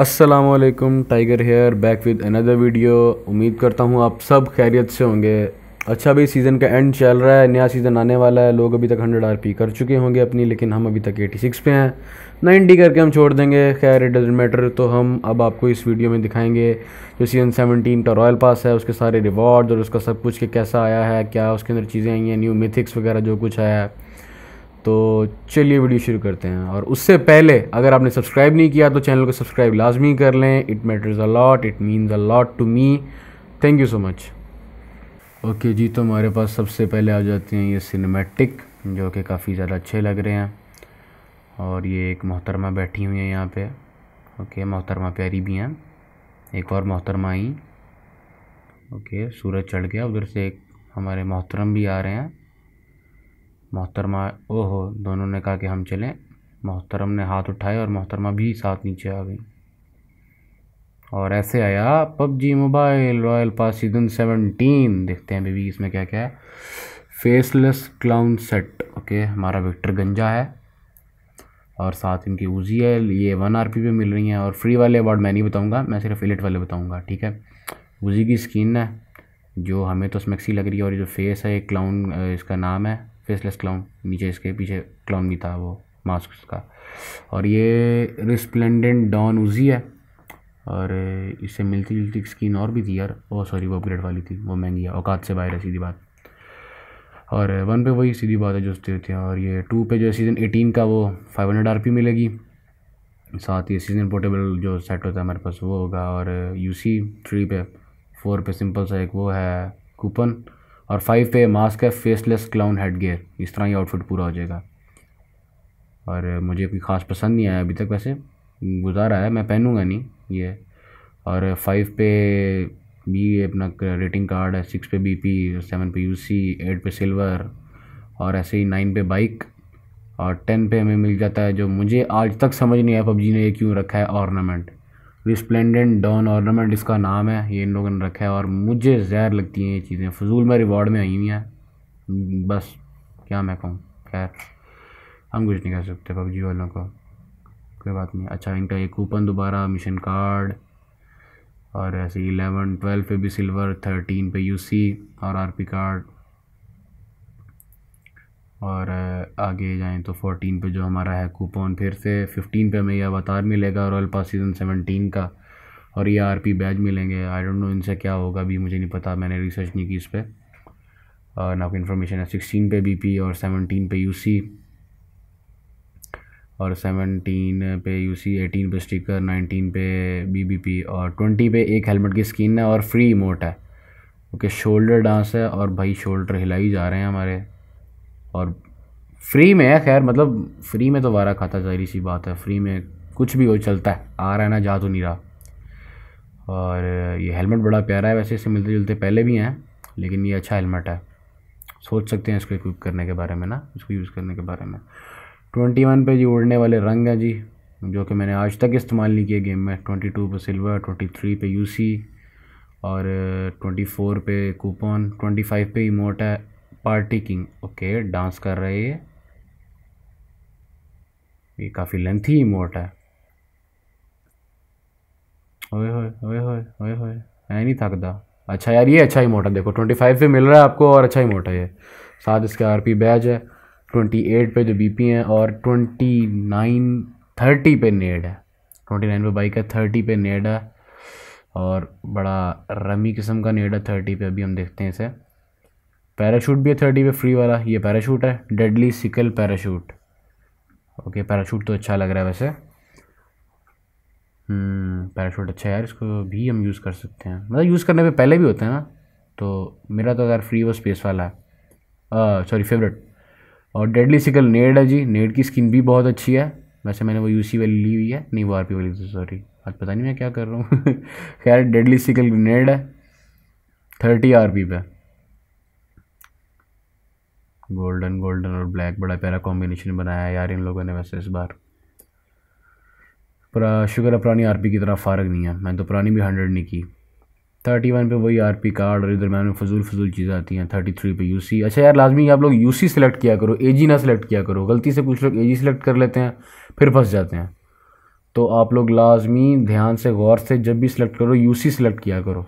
Aslam tiger here back with another video उम्मीद करता हूँ आप सब खैरियत से होंगे अच्छा भी सीज़न का एंड चल रहा है नया सीज़न आने वाला है लोग अभी तक 100 पी कर चुके होंगे अपनी लेकिन हम अभी तक 86 पे हैं 90 करके हम छोड़ देंगे खैर इट डजेंट मैटर तो हम अब आपको इस वीडियो में दिखाएंगे जो सीज़न 17 का रॉयल पास है उसके सारे रिवॉर्ड और उसका सब कुछ के कैसा आया है क्या उसके अंदर चीज़ें आई हैं न्यू मिथिक्स वगैरह जो कुछ आया है तो चलिए वीडियो शुरू करते हैं और उससे पहले अगर आपने सब्सक्राइब नहीं किया तो चैनल को सब्सक्राइब लाजमी कर लें it matters a lot it means a lot to me thank you so much okay जी तो हमारे पास सबसे पहले आ जाते हैं ये सिनेमैटिक जो कि काफ़ी ज़्यादा अच्छे लग रहे हैं और ये एक मोहतरमा बैठी हुई है यहाँ पे ओके मोहतरमा प्यारी भी हैं एक और मोहतरमा आई ओके सूरज चढ़ गया उधर से एक हमारे मोहतरम भी आ रहे हैं मोहतरमा ओहो दोनों ने कहा कि हम चलें मोहतरम ने हाथ उठाए और मोहतरमा भी साथ नीचे आ गई और ऐसे आया PUBG mobile royale pass season seventeen देखते हैं बेबी इसमें क्या क्या है फेसलेस क्लाउन सेट ओके हमारा विक्टर गंजा है और साथ इनकी ऊजी है ये वन आर पी पे मिल रही हैं और फ्री वाले अवार्ड मैं नहीं बताऊँगा मैं सिर्फ एलिट वाले बताऊँगा ठीक है ऊजी की स्किन है जो हमें तो स्मैक्सी लग रही है और ये जो फेस है क्लाउन इसका नाम है फेसलेस क्लाउन नीचे इसके पीछे क्लाउन भी था वो मास्क का और ये रिस्प्लेंडेंट डॉन उजी है और इससे मिलती जुलती स्किन और भी थी यार वो सॉरी वो अपग्रेड वाली थी वो महंगी है औकात से बाहर है सीधी बात और वन पे वही सीधी बात है जो स्थिर थे और ये टू पे जो है सीज़न एटीन का वो फाइव हंड्रेड आर पी मिलेगी साथ ही सीजन पोर्टेबल जो सेट होता है हमारे पास वो होगा और यू सी थ्री पे फोर पे सिंपल सा एक वो है कूपन और फाइव पे मास्क है फेसलेस क्लाउन हेड गेयर इस तरह ये आउटफिट पूरा हो जाएगा और मुझे कोई ख़ास पसंद नहीं आया अभी तक वैसे गुजारा है मैं पहनूँगा नहीं ये और फाइव पे भी अपना रेटिंग कार्ड है सिक्स पे बीपी सेवन पे यूसी एट पे सिल्वर और ऐसे ही नाइन पे बाइक और टेन पे हमें मिल जाता है जो मुझे आज तक समझ नहीं आया पबजी ने ये क्यों रखा है ऑर्नामेंट रिस्प्लेंडेंट डॉन ऑर्नामेंट इसका नाम है ये इन लोगों ने रखा है और मुझे जहर लगती हैं ये चीज़ें फजूल में रिवॉर्ड में आई हुई हैं बस क्या मैं कहूँ खैर हम कुछ नहीं कर सकते पबजी वालों को कोई बात नहीं अच्छा इनका ये कूपन दोबारा मिशन कार्ड और ऐसे इलेवन ट्वेल्व पे भी सिल्वर थर्टीन पे यूसी और आरपी कार्ड और आगे जाएँ तो फोर्टीन पे जो हमारा है कूपन फिर से फिफ्टीन पे हमें यह अवतार मिलेगा रॉयल पास सीज़न सेवनटीन का और ये आर पी बैज मिलेंगे आई डोंट नो इनसे क्या होगा अभी मुझे नहीं पता मैंने रिसर्च नहीं की इस पर और ना कोई इन्फॉर्मेशन है सिक्सटीन पे बी पी और सेवनटीन पे यू सी और सेवनटीन पे यू सी एटीन पे स्टिकर नाइनटीन पे बी बी पी और ट्वेंटी पे एक हेलमेट की स्किन है और फ्री इमोट है ओके शोल्डर डांस है और भाई शोल्डर हिलाई जा रहे हैं हमारे और फ्री में है खैर मतलब फ्री में तो वारा खाता जाहिर सी बात है फ्री में कुछ भी हो चलता है आ रहा है ना जा तो नहीं रहा और ये हेलमेट बड़ा प्यारा है वैसे इससे मिलते जुलते पहले भी हैं लेकिन ये अच्छा हेलमेट है सोच सकते हैं इसको इक्विप करने के बारे में ना इसको यूज़ करने के बारे में ट्वेंटी वन पर जी उड़ने वाले रंग हैं जी जो कि मैंने आज तक इस्तेमाल नहीं किए गेम में ट्वेंटी टू पर सिल्वर ट्वेंटी थ्री पे यूसी और ट्वेंटी फोर पे कूपन ट्वेंटी फाइव पे इमोट है पार्टी किंग ओके डांस कर रही है ये काफ़ी लेंथी इमोट है ओए होए होए होए है नहीं थकदा अच्छा यार ये अच्छा इमोट है देखो ट्वेंटी फाइव पे मिल रहा है आपको और अच्छा इमोट है ये साथ इसके आरपी बैज है ट्वेंटी एट पे जो बीपी है और ट्वेंटी नाइन थर्टी पे नेड है ट्वेंटी नाइन पे बाइक है थर्टी पे नेड है और बड़ा रमी किस्म का नेड है थर्टी पे अभी हम देखते हैं इसे पैराशूट भी है थर्टी पे फ्री वाला ये पैराशूट है deadly sickle parachute okay parachute तो अच्छा लग रहा है वैसे हम्म, पैराशूट अच्छा है यार इसको भी हम यूज़ कर सकते हैं मतलब यूज़ करने पे पहले भी होते हैं ना तो मेरा तो अगर फ्री वो स्पेस वाला है सॉरी फेवरेट और डेडली सिकल नेड है जी नेड की स्किन भी बहुत अच्छी है वैसे मैंने वो सी वाली ली हुई है नहीं वो पी वाली सॉरी आज पता नहीं मैं क्या कर रहा हूँ खैर डेडली सिकल नेड है थर्टी पी पे गोल्डन गोल्डन और ब्लैक बड़ा प्यारा कॉम्बिनेशन बनाया है यार इन लोगों ने वैसे इस बार पर शुगर है पुरानी आरपी की तरह फ़र्क नहीं है मैंने तो पुरानी भी हंड्रेड नहीं की थर्टी वन पर वही आर पी कार्ड और इधर में फजूल फजूल चीज़ें आती हैं थर्टी थ्री पर यू सी अच्छा यार लाजमी आप लोग यू सी सेलेक्ट किया करो ए जी ना सेलेक्ट किया करो गलती से कुछ लोग ए जी सेलेक्ट कर लेते हैं फिर फंस जाते हैं तो आप लोग लाजमी ध्यान से गौर से जब भी सिलेक्ट करो यू सी सेलेक्ट किया करो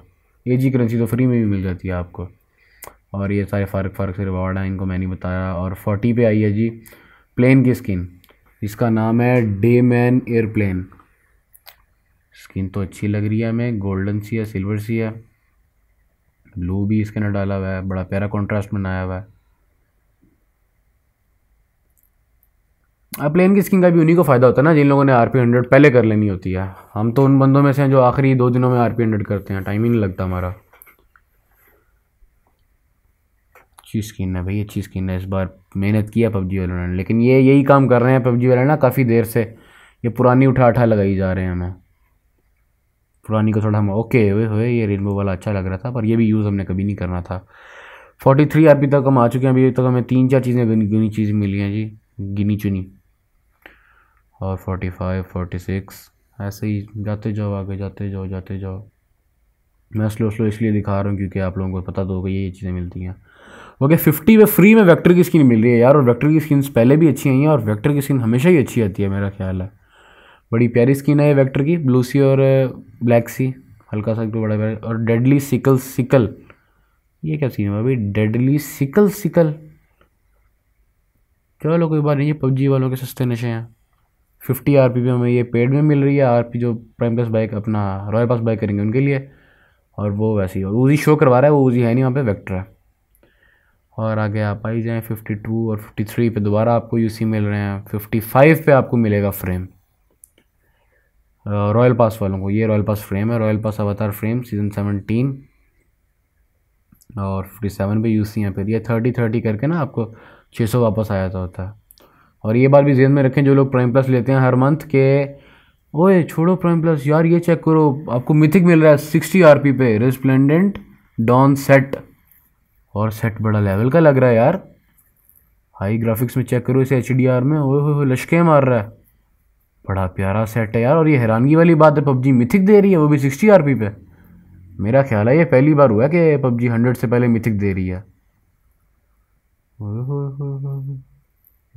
ए जी करेंसी तो फ्री में भी मिल जाती है आपको और ये सारे फ़र्क फ़र्क से रिवॉर्ड हैं इनको मैंने बताया और फोर्टी पे आई है जी प्लेन की स्किन इसका नाम है डे मैन एयरप्लेन स्किन तो अच्छी लग रही है हमें गोल्डन सी है सिल्वर सी है ब्लू भी इसके अंदर डाला हुआ है बड़ा प्यारा कॉन्ट्रास्ट बनाया हुआ है अब प्लेन की स्किन का भी उन्हीं को फ़ायदा होता है ना जिन लोगों ने आर पी हंड्रेड पहले कर लेनी होती है हम तो उन बंदों में से हैं जो आखिरी दो दिनों में आर पी हंड्रेड करते हैं टाइम ही नहीं लगता हमारा अच्छी स्किन है भाई अच्छी स्किन है इस बार मेहनत किया पबजी वालों ने लेकिन ये यही काम कर रहे हैं पबजी वाले ना काफ़ी देर से ये पुरानी उठा उठा लगाई जा रहे हैं हमें पुरानी को थोड़ा हम ओके हुए हुए ये रेनबो वाला अच्छा लग रहा था पर ये भी यूज़ हमने कभी नहीं करना था फोर्टी थ्री आर तक हम आ चुके हैं अभी तक हमें तीन चार चीज़ें गिनी गिनी चीज़ें मिली हैं जी गिनी चुनी और फोर्टी फाइव फोर्टी सिक्स ऐसे ही जाते जाओ आगे जाते जाओ जाते जाओ मैं स्लो स्लो इसलिए दिखा रहा हूँ क्योंकि आप लोगों को पता तो होगा ये चीज़ें मिलती हैं ओके फिफ्टी में फ्री में वैक्टर की स्किन मिल रही है यार और वैक्टर की स्किन पहले भी अच्छी आई हैं और वैक्टर की स्किन हमेशा ही अच्छी आती है मेरा ख्याल है बड़ी प्यारी स्किन है वैक्टर की ब्लू सी और ब्लैक सी हल्का सा बड़ा और डेडली सिकल सिकल ये क्या सीन है भाई डेडली सिकल सिकल चलो कोई बात नहीं ये पबजी वालों के सस्ते नशे हैं फिफ्टी आर पी भी हमें ये पेड में मिल रही है आर पी जो प्राइम प्लस बाइक अपना रॉयल पास बाइक करेंगे उनके लिए और वो वैसे ही और ऊजी शो करवा रहा है वो उजी है नहीं वहाँ पे वेक्टर है और आगे आप आई जाएँ फिफ्टी टू और फिफ्टी थ्री पर दोबारा आपको सी मिल रहे हैं फिफ्टी फ़ाइव पे आपको मिलेगा फ्रेम रॉयल पास वालों को ये रॉयल पास फ्रेम है रॉयल पास अवतार फ्रेम सीज़न सेवनटीन और फिफ्टी पर पे सी यहाँ पे ये थर्टी थर्टी करके ना आपको छः सौ वापस आया था होता है और ये बात भी जेहन में रखें जो लोग प्राइम प्लस लेते हैं हर मंथ के ओए छोड़ो प्राइम प्लस यार ये चेक करो आपको मिथिक मिल रहा है सिक्सटी आर पी पे रेस्प्लेंडेंट डॉन सेट और सेट बड़ा लेवल का लग रहा है यार हाई ग्राफिक्स में चेक करो इसे एच में ओए हो लश्के मार रहा है बड़ा प्यारा सेट है यार और ये हैरानगी वाली बात है पबजी मिथिक दे रही है वो भी सिक्सटी आर पे मेरा ख्याल है ये पहली बार हुआ कि पबजी हंड्रेड से पहले मिथिक दे रही है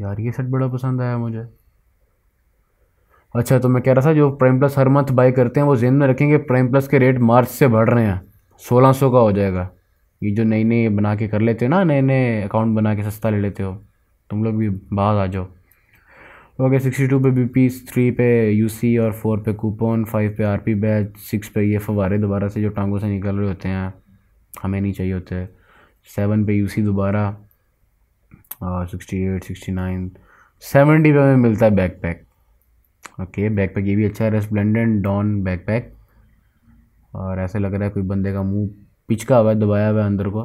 यार ये सेट बड़ा पसंद आया मुझे अच्छा तो मैं कह रहा था जो प्राइम प्लस हर मंथ बाई करते हैं वो जेन में रखेंगे प्राइम प्लस के रेट मार्च से बढ़ रहे हैं सोलह सौ का हो जाएगा ये जो नए नए बना के कर लेते हो ना नए नए अकाउंट बना के सस्ता ले लेते हो तुम लोग भी बाहर आ जाओ ओके सिक्सटी टू पे बी पी थ्री पे यू सी और फोर पे कूपन फाइव पे आर पी बैच सिक्स पे ये फवारे दोबारा से जो टांगों से निकल रहे होते हैं हमें नहीं चाहिए होते सेवन पे यू सी दोबारा और sixty eight sixty nine seventy पे हमें मिलता है backpack okay backpack ये भी अच्छा है रेस्प्लेंडेंट डॉन बैक पैक और ऐसे लग रहा है कोई बंदे का मुंह पिचका हुआ है दबाया हुआ है अंदर को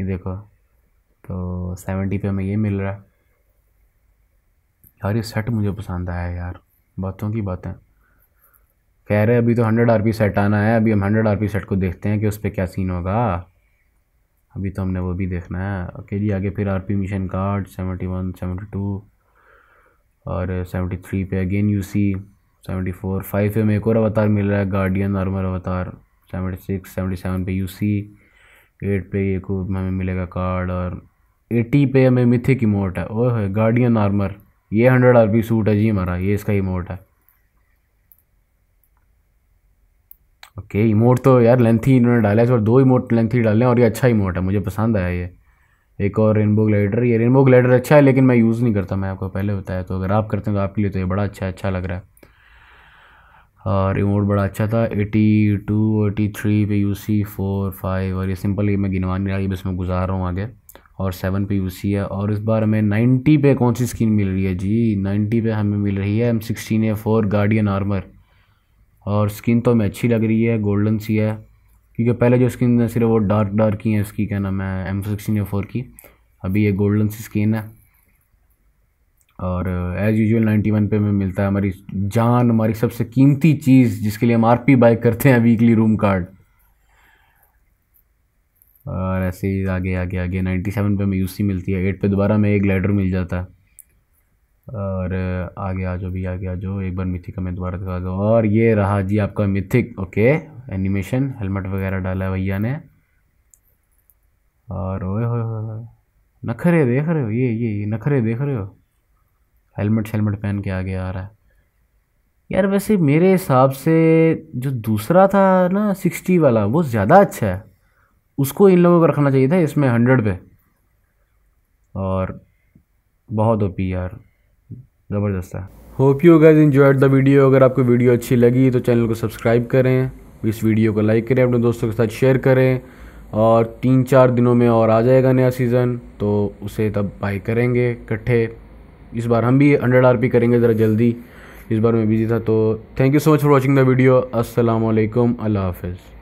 ये देखो तो सेवेंटी पे हमें ये मिल रहा है यार ये सेट मुझे पसंद आया यार बातों की बातें कह रहे अभी तो हंड्रेड आर सेट आना है अभी हम हंड्रेड आर सेट को देखते हैं कि उस पर क्या सीन होगा अभी तो हमने वो भी देखना है ओके जी आगे फिर RP mission card seventy one seventy two और सेवेंटी थ्री पे again UC seventy four five पे हमें एक और अवतार मिल रहा है गार्डियन नॉर्मल अवतार सेवेंटी सिक्स सेवेंटी सेवन पे सी एट पे ये को हमें मिलेगा कार्ड और एटी पे हमें मिथिक इमोट है ओह गार्डियन आर्मर ये हंड्रेड आर सूट है जी हमारा ये इसका इमोट है ओके इमोट तो यार लेंथी इन्होंने डाला है इस बार दो इमोट लेंथी डाले हैं और ये अच्छा इमोट है मुझे पसंद आया ये एक और रेनबो ग्लाइडर ये रेनबो ग्लाइडर अच्छा है लेकिन मैं यूज़ नहीं करता मैं आपको पहले बताया तो अगर आप करते हैं तो आपके लिए तो ये बड़ा अच्छा अच्छा लग रहा है रिमोट हाँ, बड़ा अच्छा था एटी टू एटी थ्री पे यू सी फोर फाइव और ये सिंपल ये मैं गिनवा नहीं रहा ये बस मैं गुजार रहा हूँ आगे और सेवन पे यू सी है और इस बार हमें नाइन्टी पे कौन सी स्किन मिल रही है जी नाइन्टी पे हमें मिल रही है M sixteen A four guardian armour और स्किन तो हमें अच्छी लग रही है गोल्डन सी है क्योंकि पहले जो स्किन सिर्फ वो डार्क डार्क ही है उसकी क्या नाम है एम सिक्सटीन ए फोर की अभी ये गोल्डन सी स्किन है और एज़ नाइन्टी 91 पे हमें मिलता है हमारी जान हमारी सबसे कीमती चीज़ जिसके लिए हम आर पी बाई करते हैं वीकली रूम कार्ड और ऐसे ही आगे आगे आगे 97 पे हमें यूसी मिलती है एट पे दोबारा हमें एक ग्लाइडर मिल जाता है और uh, आगे आ जाओ भी आगे आ जाओ एक बार मिथिक हमें दोबारा दिखा दो और ये रहा जी आपका मिथिक ओके एनिमेशन हेलमेट वगैरह डाला है भैया ने और ओए हो नखरे देख रहे हो ये ये, ये नखरे देख रहे हो हेलमेट शेलमेट पहन के आगे आ रहा है यार वैसे मेरे हिसाब से जो दूसरा था ना सिक्सटी वाला वो ज़्यादा अच्छा है उसको इन लोगों को रखना चाहिए था इसमें हंड्रेड पे और बहुत ओपी यार ज़बरदस्त है hope you guys enjoyed the video अगर आपको वीडियो अच्छी लगी तो चैनल को सब्सक्राइब करें इस वीडियो को लाइक करें अपने दोस्तों के साथ शेयर करें और तीन चार दिनों में और आ जाएगा नया सीज़न तो उसे तब बाई करेंगे इकट्ठे इस बार हम भी हंड्रेड आर करेंगे ज़रा जल्दी इस बार मैं बिज़ी था तो thank you so much for watching the video असलकम अल्लाह हाफिज़